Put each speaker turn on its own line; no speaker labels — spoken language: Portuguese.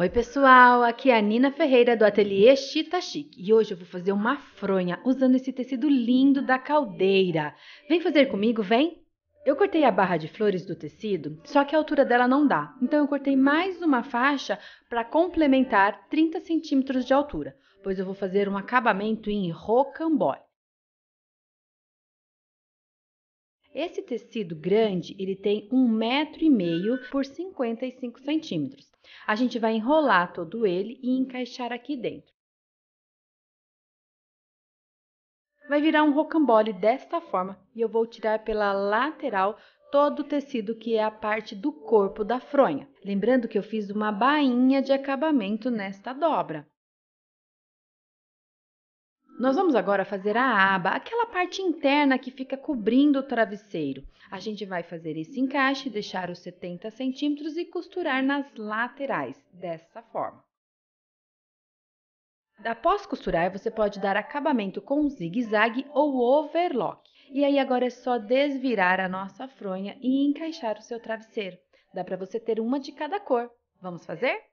Oi, pessoal! Aqui é a Nina Ferreira do Ateliê Chita Chic e hoje eu vou fazer uma fronha usando esse tecido lindo da caldeira. Vem fazer comigo, vem! Eu cortei a barra de flores do tecido, só que a altura dela não dá, então eu cortei mais uma faixa para complementar 30 centímetros de altura, pois eu vou fazer um acabamento em rocambole. Esse tecido grande, ele tem um metro e meio por 55 centímetros. A gente vai enrolar todo ele e encaixar aqui dentro. Vai virar um rocambole desta forma e eu vou tirar pela lateral todo o tecido que é a parte do corpo da fronha. Lembrando que eu fiz uma bainha de acabamento nesta dobra. Nós vamos agora fazer a aba, aquela parte interna que fica cobrindo o travesseiro. A gente vai fazer esse encaixe, deixar os 70 centímetros e costurar nas laterais, dessa forma. Após costurar, você pode dar acabamento com zigue-zague ou overlock. E aí agora é só desvirar a nossa fronha e encaixar o seu travesseiro. Dá para você ter uma de cada cor. Vamos fazer?